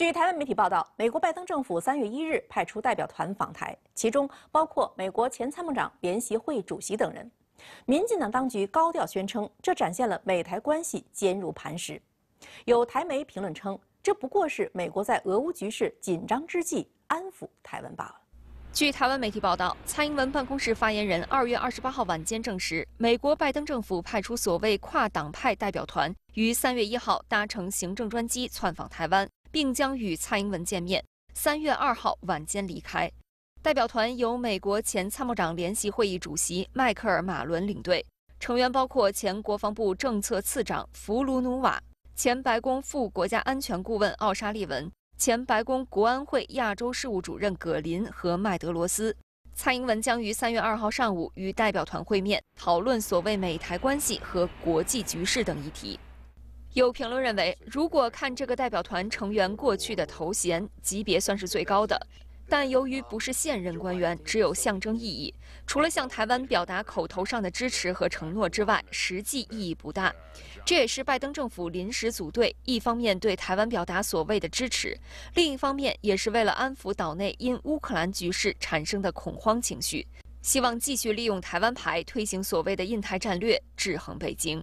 据台湾媒体报道，美国拜登政府三月一日派出代表团访台，其中包括美国前参谋长联席会主席等人。民进党当局高调宣称，这展现了美台关系坚如磐石。有台媒评论称，这不过是美国在俄乌局势紧张之际安抚台湾罢了。据台湾媒体报道，蔡英文办公室发言人二月二十八号晚间证实，美国拜登政府派出所谓跨党派代表团，于三月一号搭乘行政专机窜访台湾，并将与蔡英文见面。三月二号晚间离开。代表团由美国前参谋长联席会议主席迈克尔·马伦领队，成员包括前国防部政策次长弗鲁努瓦、前白宫副国家安全顾问奥沙利文。前白宫国安会亚洲事务主任葛林和麦德罗斯，蔡英文将于三月二号上午与代表团会面，讨论所谓美台关系和国际局势等议题。有评论认为，如果看这个代表团成员过去的头衔级别，算是最高的。但由于不是现任官员，只有象征意义。除了向台湾表达口头上的支持和承诺之外，实际意义不大。这也是拜登政府临时组队，一方面对台湾表达所谓的支持，另一方面也是为了安抚岛内因乌克兰局势产生的恐慌情绪，希望继续利用台湾牌推行所谓的印太战略，制衡北京。